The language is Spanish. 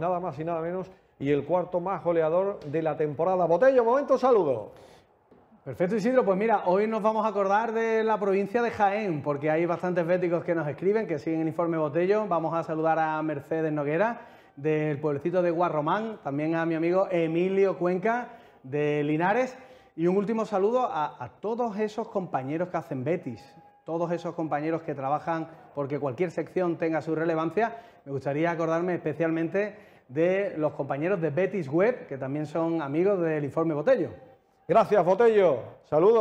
nada más y nada menos, y el cuarto más goleador de la temporada. Botello, momento, saludo. Perfecto Isidro, pues mira, hoy nos vamos a acordar de la provincia de Jaén, porque hay bastantes béticos que nos escriben, que siguen el informe Botello. Vamos a saludar a Mercedes Noguera, del pueblecito de Guarromán, también a mi amigo Emilio Cuenca, de Linares. Y un último saludo a, a todos esos compañeros que hacen Betis, todos esos compañeros que trabajan porque cualquier sección tenga su relevancia. Me gustaría acordarme especialmente de los compañeros de Betis Web, que también son amigos del informe Botello. Gracias, Botello. Saludos.